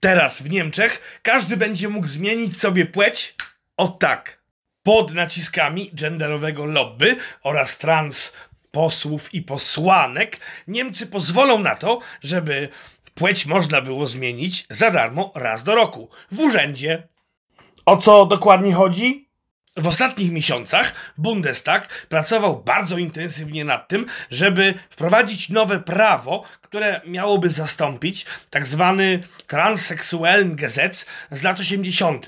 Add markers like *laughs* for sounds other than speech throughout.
Teraz w Niemczech każdy będzie mógł zmienić sobie płeć o tak. Pod naciskami genderowego lobby oraz trans posłów i posłanek Niemcy pozwolą na to, żeby płeć można było zmienić za darmo raz do roku w urzędzie. O co dokładnie chodzi? w ostatnich miesiącach Bundestag pracował bardzo intensywnie nad tym, żeby wprowadzić nowe prawo, które miałoby zastąpić tak zwany transseksualny gesetz z lat 80.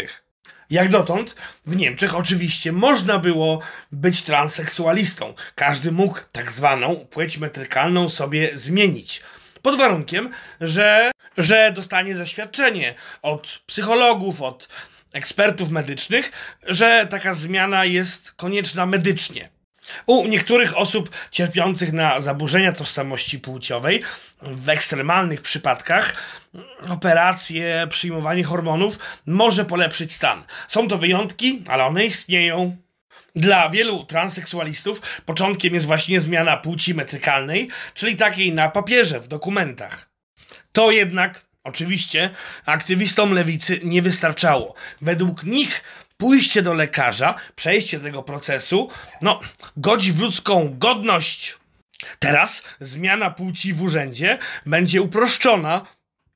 Jak dotąd w Niemczech oczywiście można było być transseksualistą. Każdy mógł tak zwaną płeć metrykalną sobie zmienić. Pod warunkiem, że, że dostanie zaświadczenie od psychologów, od ekspertów medycznych, że taka zmiana jest konieczna medycznie. U niektórych osób cierpiących na zaburzenia tożsamości płciowej, w ekstremalnych przypadkach, operacje, przyjmowanie hormonów może polepszyć stan. Są to wyjątki, ale one istnieją. Dla wielu transseksualistów początkiem jest właśnie zmiana płci metrykalnej, czyli takiej na papierze, w dokumentach. To jednak Oczywiście aktywistom lewicy nie wystarczało. Według nich pójście do lekarza, przejście tego procesu, no, godzi w ludzką godność. Teraz zmiana płci w urzędzie będzie uproszczona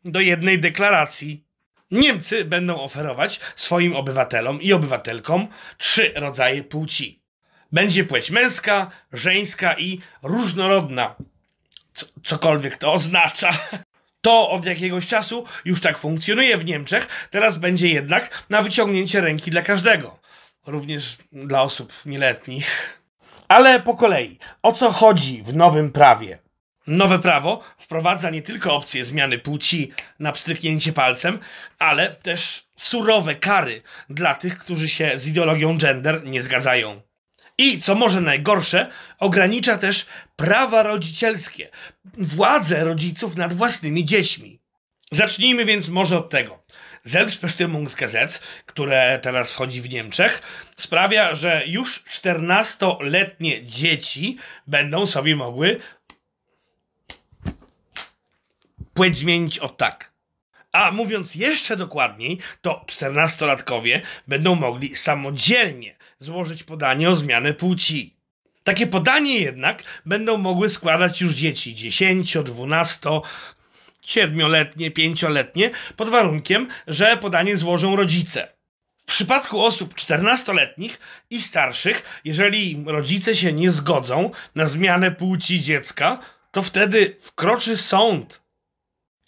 do jednej deklaracji. Niemcy będą oferować swoim obywatelom i obywatelkom trzy rodzaje płci. Będzie płeć męska, żeńska i różnorodna. C cokolwiek to oznacza. *laughs* To od jakiegoś czasu już tak funkcjonuje w Niemczech, teraz będzie jednak na wyciągnięcie ręki dla każdego, również dla osób nieletnich. Ale po kolei, o co chodzi w nowym prawie? Nowe prawo wprowadza nie tylko opcję zmiany płci na pstryknięcie palcem, ale też surowe kary dla tych, którzy się z ideologią gender nie zgadzają. I co może najgorsze, ogranicza też prawa rodzicielskie, władzę rodziców nad własnymi dziećmi. Zacznijmy więc może od tego. Selbstbestimmungsgesetz, które teraz wchodzi w Niemczech, sprawia, że już 14-letnie dzieci będą sobie mogły płeć zmienić o tak. A mówiąc jeszcze dokładniej, to 14-latkowie będą mogli samodzielnie złożyć podanie o zmianę płci. Takie podanie jednak będą mogły składać już dzieci 10, 12, 7-letnie, 5-letnie, pod warunkiem, że podanie złożą rodzice. W przypadku osób 14-letnich i starszych, jeżeli rodzice się nie zgodzą na zmianę płci dziecka, to wtedy wkroczy sąd.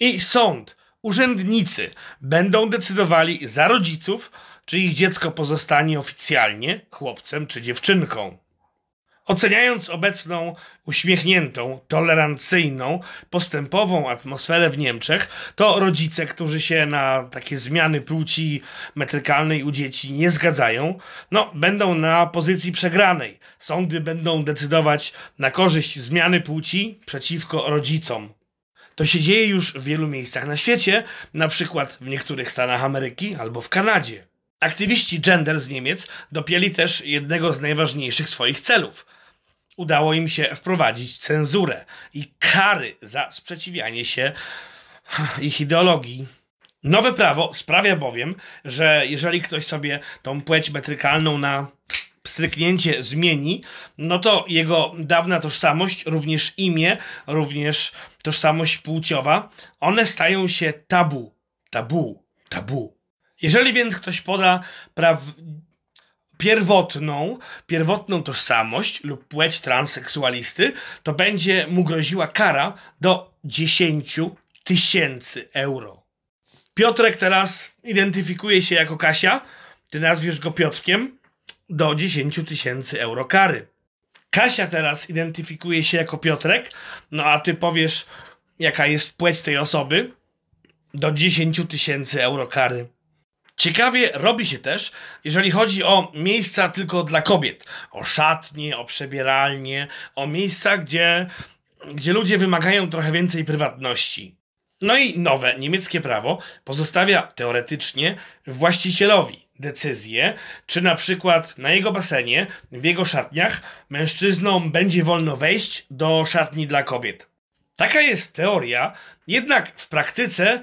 I sąd urzędnicy będą decydowali za rodziców, czy ich dziecko pozostanie oficjalnie chłopcem czy dziewczynką. Oceniając obecną uśmiechniętą, tolerancyjną, postępową atmosferę w Niemczech, to rodzice, którzy się na takie zmiany płci metrykalnej u dzieci nie zgadzają, no, będą na pozycji przegranej. Sądy będą decydować na korzyść zmiany płci przeciwko rodzicom. To się dzieje już w wielu miejscach na świecie, na przykład w niektórych Stanach Ameryki albo w Kanadzie. Aktywiści gender z Niemiec dopięli też jednego z najważniejszych swoich celów. Udało im się wprowadzić cenzurę i kary za sprzeciwianie się ich ideologii. Nowe prawo sprawia bowiem, że jeżeli ktoś sobie tą płeć metrykalną na stryknięcie zmieni, no to jego dawna tożsamość, również imię, również tożsamość płciowa, one stają się tabu. Tabu. Tabu. Jeżeli więc ktoś poda praw pierwotną, pierwotną tożsamość lub płeć transseksualisty, to będzie mu groziła kara do 10 tysięcy euro. Piotrek teraz identyfikuje się jako Kasia, ty nazwiesz go Piotrkiem, do 10 tysięcy euro kary. Kasia teraz identyfikuje się jako Piotrek, no a ty powiesz, jaka jest płeć tej osoby? Do 10 tysięcy euro kary. Ciekawie robi się też, jeżeli chodzi o miejsca tylko dla kobiet. O szatnie, o przebieralnie, o miejsca, gdzie, gdzie ludzie wymagają trochę więcej prywatności. No i nowe niemieckie prawo pozostawia teoretycznie właścicielowi decyzję, czy na przykład na jego basenie, w jego szatniach, mężczyznom będzie wolno wejść do szatni dla kobiet. Taka jest teoria, jednak w praktyce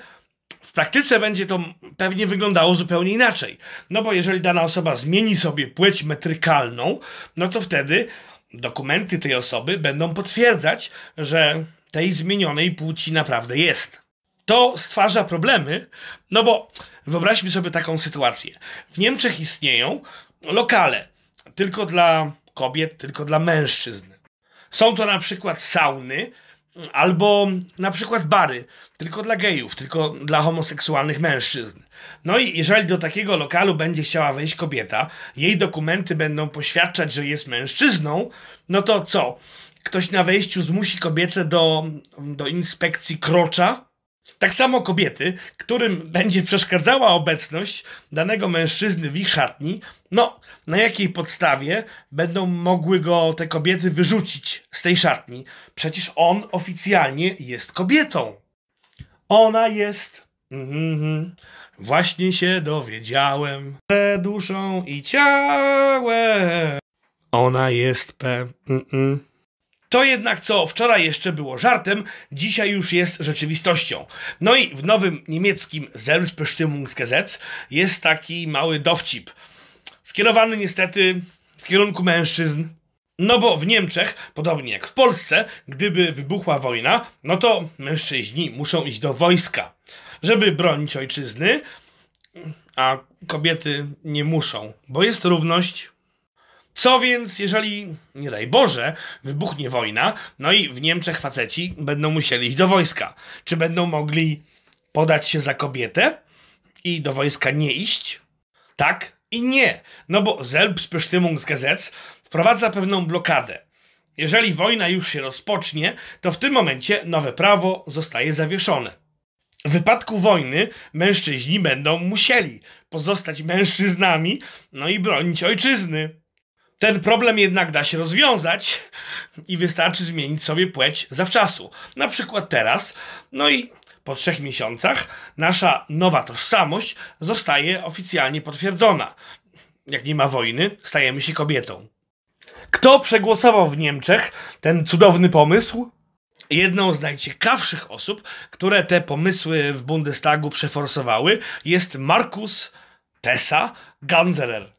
w praktyce będzie to pewnie wyglądało zupełnie inaczej. No bo jeżeli dana osoba zmieni sobie płeć metrykalną, no to wtedy dokumenty tej osoby będą potwierdzać, że tej zmienionej płci naprawdę jest to stwarza problemy, no bo wyobraźmy sobie taką sytuację. W Niemczech istnieją lokale tylko dla kobiet, tylko dla mężczyzn. Są to na przykład sauny, albo na przykład bary, tylko dla gejów, tylko dla homoseksualnych mężczyzn. No i jeżeli do takiego lokalu będzie chciała wejść kobieta, jej dokumenty będą poświadczać, że jest mężczyzną, no to co? Ktoś na wejściu zmusi kobietę do, do inspekcji krocza, tak samo kobiety, którym będzie przeszkadzała obecność danego mężczyzny w ich szatni, no, na jakiej podstawie będą mogły go te kobiety wyrzucić z tej szatni? Przecież on oficjalnie jest kobietą. Ona jest. Mhm. mhm właśnie się dowiedziałem, że duszą i ciałem. Ona jest P. Mm -mm. To jednak, co wczoraj jeszcze było żartem, dzisiaj już jest rzeczywistością. No i w nowym niemieckim Selbstbestimmungsgesetz jest taki mały dowcip. Skierowany niestety w kierunku mężczyzn, no bo w Niemczech, podobnie jak w Polsce, gdyby wybuchła wojna, no to mężczyźni muszą iść do wojska, żeby bronić ojczyzny, a kobiety nie muszą, bo jest równość. Co więc, jeżeli, nie daj Boże, wybuchnie wojna, no i w Niemczech faceci będą musieli iść do wojska? Czy będą mogli podać się za kobietę i do wojska nie iść? Tak i nie, no bo Selbstbestimmungsgesetz wprowadza pewną blokadę. Jeżeli wojna już się rozpocznie, to w tym momencie nowe prawo zostaje zawieszone. W wypadku wojny mężczyźni będą musieli pozostać mężczyznami, no i bronić ojczyzny. Ten problem jednak da się rozwiązać i wystarczy zmienić sobie płeć zawczasu. Na przykład teraz, no i po trzech miesiącach nasza nowa tożsamość zostaje oficjalnie potwierdzona. Jak nie ma wojny, stajemy się kobietą. Kto przegłosował w Niemczech ten cudowny pomysł? Jedną z najciekawszych osób, które te pomysły w Bundestagu przeforsowały, jest Markus Tessa Ganzerer.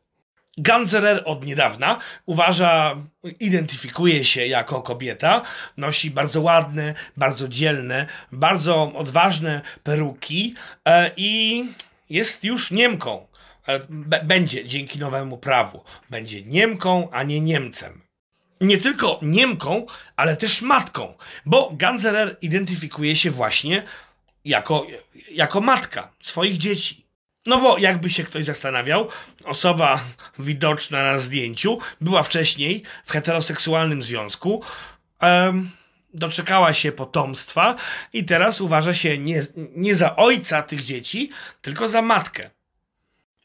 Ganzerer od niedawna uważa, identyfikuje się jako kobieta, nosi bardzo ładne, bardzo dzielne, bardzo odważne peruki e, i jest już Niemką. E, będzie dzięki nowemu prawu. Będzie Niemką, a nie Niemcem nie tylko Niemką, ale też matką, bo Ganzerer identyfikuje się właśnie jako, jako matka swoich dzieci. No bo jakby się ktoś zastanawiał, osoba widoczna na zdjęciu była wcześniej w heteroseksualnym związku. doczekała się potomstwa i teraz uważa się nie, nie za ojca tych dzieci, tylko za matkę.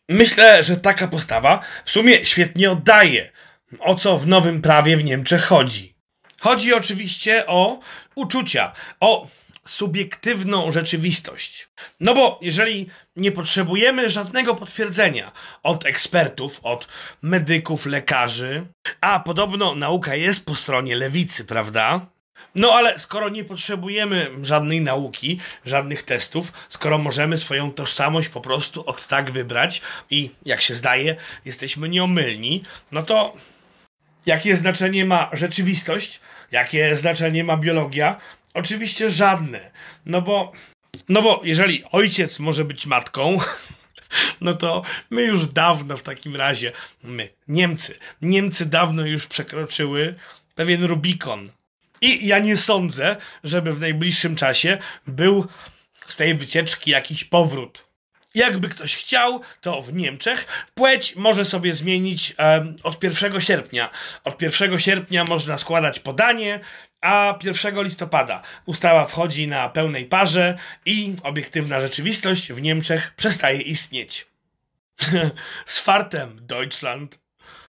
Myślę, że taka postawa w sumie świetnie oddaje, o co w nowym prawie w Niemczech chodzi. Chodzi oczywiście o uczucia, o subiektywną rzeczywistość. No bo jeżeli nie potrzebujemy żadnego potwierdzenia od ekspertów, od medyków, lekarzy, a podobno nauka jest po stronie lewicy, prawda? No ale skoro nie potrzebujemy żadnej nauki, żadnych testów, skoro możemy swoją tożsamość po prostu od tak wybrać i jak się zdaje, jesteśmy nieomylni, no to jakie znaczenie ma rzeczywistość, jakie znaczenie ma biologia, Oczywiście żadne. No bo, no bo jeżeli ojciec może być matką, *laughs* no to my już dawno w takim razie, my, Niemcy, Niemcy dawno już przekroczyły pewien Rubikon. I ja nie sądzę, żeby w najbliższym czasie był z tej wycieczki jakiś powrót. Jakby ktoś chciał, to w Niemczech płeć może sobie zmienić od 1 sierpnia. Od 1 sierpnia można składać podanie, a 1 listopada ustawa wchodzi na pełnej parze i obiektywna rzeczywistość w Niemczech przestaje istnieć. *laughs* Z fartem, Deutschland.